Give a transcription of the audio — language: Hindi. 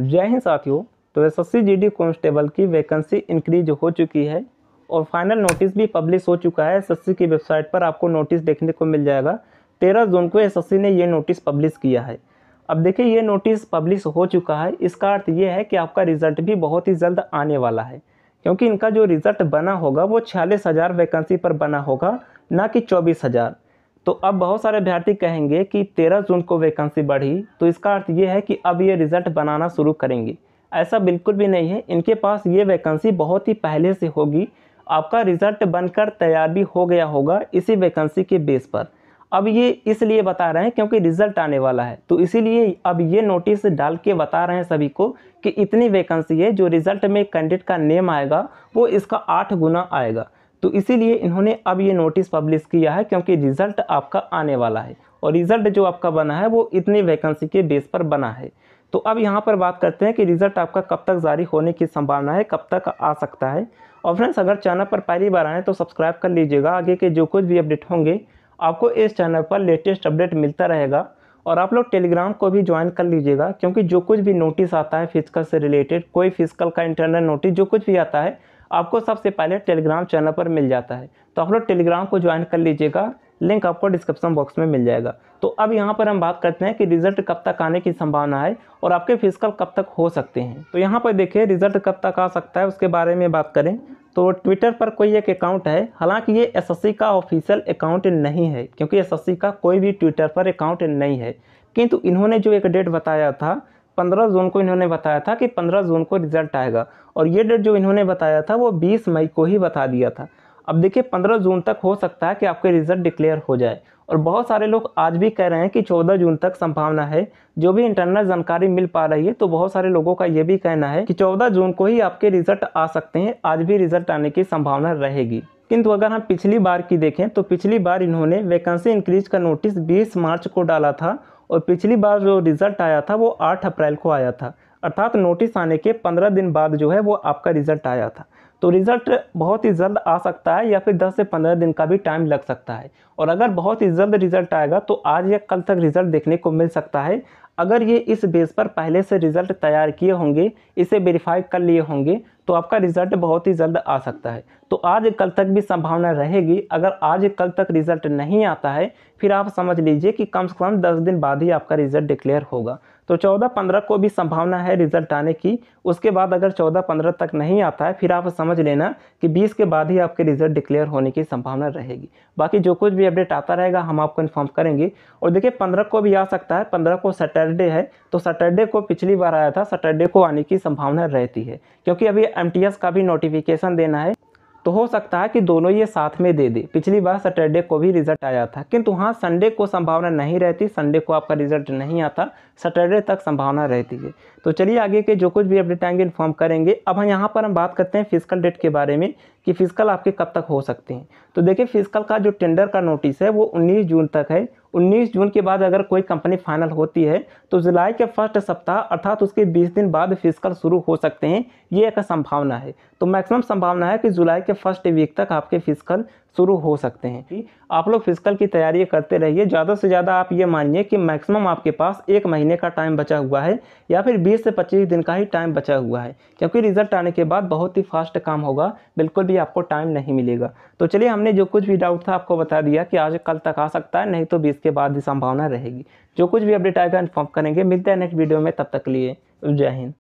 जय हिंद साथियों तो एस एस सी कांस्टेबल की वैकेंसी इंक्रीज हो चुकी है और फाइनल नोटिस भी पब्लिश हो चुका है एस की वेबसाइट पर आपको नोटिस देखने को मिल जाएगा तेरह जून को एस ने ये नोटिस पब्लिश किया है अब देखिए ये नोटिस पब्लिश हो चुका है इसका अर्थ ये है कि आपका रिजल्ट भी बहुत ही जल्द आने वाला है क्योंकि इनका जो रिज़ल्ट बना होगा वो छियालीस हज़ार वैकेंसी पर बना होगा ना कि चौबीस हज़ार तो अब बहुत सारे अभ्यर्थी कहेंगे कि तेरह जून को वैकेंसी बढ़ी तो इसका अर्थ ये है कि अब ये रिज़ल्ट बनाना शुरू करेंगे ऐसा बिल्कुल भी नहीं है इनके पास ये वैकेंसी बहुत ही पहले से होगी आपका रिज़ल्ट बनकर तैयार भी हो गया होगा इसी वैकेंसी के बेस पर अब ये इसलिए बता रहे हैं क्योंकि रिज़ल्ट आने वाला है तो इसीलिए अब ये नोटिस डाल के बता रहे हैं सभी को कि इतनी वैकेंसी है जो रिज़ल्ट में कैंडिडेट का नेम आएगा वो इसका आठ गुना आएगा तो इसीलिए इन्होंने अब ये नोटिस पब्लिश किया है क्योंकि रिज़ल्ट आपका आने वाला है और रिज़ल्ट जो आपका बना है वो इतनी वैकेंसी के बेस पर बना है तो अब यहाँ पर बात करते हैं कि रिज़ल्ट आपका कब तक जारी होने की संभावना है कब तक आ सकता है और फ्रेंड्स अगर चैनल पर पहली बार आएँ तो सब्सक्राइब कर लीजिएगा आगे के जो कुछ भी अपडेट होंगे आपको इस चैनल पर लेटेस्ट अपडेट मिलता रहेगा और आप लोग टेलीग्राम को भी ज्वाइन कर लीजिएगा क्योंकि जो कुछ भी नोटिस आता है फिजिकल से रिलेटेड कोई फिजिकल का इंटरनल नोटिस जो कुछ भी आता है आपको सबसे पहले टेलीग्राम चैनल पर मिल जाता है तो आप लोग टेलीग्राम को ज्वाइन कर लीजिएगा लिंक आपको डिस्क्रिप्शन बॉक्स में मिल जाएगा तो अब यहाँ पर हम बात करते हैं कि रिजल्ट कब तक आने की संभावना है और आपके फिजिकल कब तक हो सकते हैं तो यहाँ पर देखिए रिजल्ट कब तक आ सकता है उसके बारे में बात करें तो ट्विटर पर कोई एक अकाउंट है हालांकि ये एसएससी का ऑफिशियल अकाउंट नहीं है क्योंकि एसएससी का कोई भी ट्विटर पर अकाउंट नहीं है किंतु इन्होंने जो एक डेट बताया था पंद्रह जून को इन्होंने बताया था कि पंद्रह जून को रिजल्ट आएगा और ये डेट जो इन्होंने बताया था वो बीस मई को ही बता दिया था अब देखिए पंद्रह जून तक हो सकता है कि आपके रिजल्ट डिक्लेयर हो जाए और बहुत सारे लोग आज भी कह रहे हैं कि चौदह जून तक संभावना है जो भी इंटरनल जानकारी मिल पा रही है तो बहुत सारे लोगों का ये भी कहना है कि चौदह जून को ही आपके रिजल्ट आ सकते हैं आज भी रिजल्ट आने की संभावना रहेगी किंतु अगर हम पिछली बार की देखें तो पिछली बार इन्होंने वैकेंसी इंक्रीज का नोटिस 20 मार्च को डाला था और पिछली बार जो रिज़ल्ट आया था वो आठ अप्रैल को आया था अर्थात नोटिस आने के पंद्रह दिन बाद जो है वो आपका रिज़ल्ट आया था तो रिज़ल्ट बहुत ही जल्द आ सकता है या फिर 10 से 15 दिन का भी टाइम लग सकता है और अगर बहुत ही जल्द रिज़ल्ट आएगा तो आज या कल तक रिज़ल्ट देखने को मिल सकता है अगर ये इस बेस पर पहले से रिज़ल्ट तैयार किए होंगे इसे वेरीफाई कर लिए होंगे तो आपका रिज़ल्ट बहुत ही जल्द आ सकता है तो आज कल तक भी संभावना रहेगी अगर आज कल तक रिज़ल्ट नहीं आता है फिर आप समझ लीजिए कि कम से कम दस दिन बाद ही आपका रिज़ल्ट डिक्लेयर होगा तो चौदह पंद्रह को भी संभावना है रिजल्ट आने की उसके बाद अगर चौदह पंद्रह तक नहीं आता है फिर आप समझ लेना कि बीस के बाद ही आपके रिजल्ट डिक्लेयर होने की संभावना रहेगी बाकी जो कुछ भी अपडेट आता रहेगा हम आपको इन्फॉर्म करेंगे और देखिए पंद्रह को भी आ सकता है पंद्रह को सैटरडे है तो सैटरडे को पिछली बार आया था सैटरडे को आने की संभावना रहती है क्योंकि अभी एम का भी नोटिफिकेशन देना है तो हो सकता है कि दोनों ये साथ में दे दे पिछली बार सैटरडे को भी रिजल्ट आया था किंतु हाँ संडे को संभावना नहीं रहती संडे को आपका रिजल्ट नहीं आता सैटरडे तक संभावना रहती है तो चलिए आगे के जो कुछ भी अपडेट आएंगे इन्फॉर्म करेंगे अब हम यहाँ पर हम बात करते हैं फिजिकल डेट के बारे में कि फिजिकल आपके कब तक हो सकते हैं तो देखिए फिजिकल का जो टेंडर का नोटिस है वो उन्नीस जून तक है 19 जून के बाद अगर कोई कंपनी फाइनल होती है तो जुलाई के फर्स्ट सप्ताह अर्थात उसके 20 दिन बाद फिजिकल शुरू हो सकते हैं ये एक संभावना है तो मैक्सिमम संभावना है कि जुलाई के फर्स्ट वीक तक आपके फिजिकल शुरू हो सकते हैं आप लोग फिजिकल की तैयारी करते रहिए ज़्यादा से ज़्यादा आप ये मानिए कि मैक्सिमम आपके पास एक महीने का टाइम बचा हुआ है या फिर 20 से 25 दिन का ही टाइम बचा हुआ है क्योंकि रिजल्ट आने के बाद बहुत ही फास्ट काम होगा बिल्कुल भी आपको टाइम नहीं मिलेगा तो चलिए हमने जो कुछ भी डाउट था आपको बता दिया कि आज कल तक आ सकता है नहीं तो बीस इसके बाद भी संभावना रहेगी जो कुछ भी अपडेट आएगा इन्फॉर्म करेंगे मिलते हैं नेक्स्ट वीडियो में तब तक लिए जय हिंद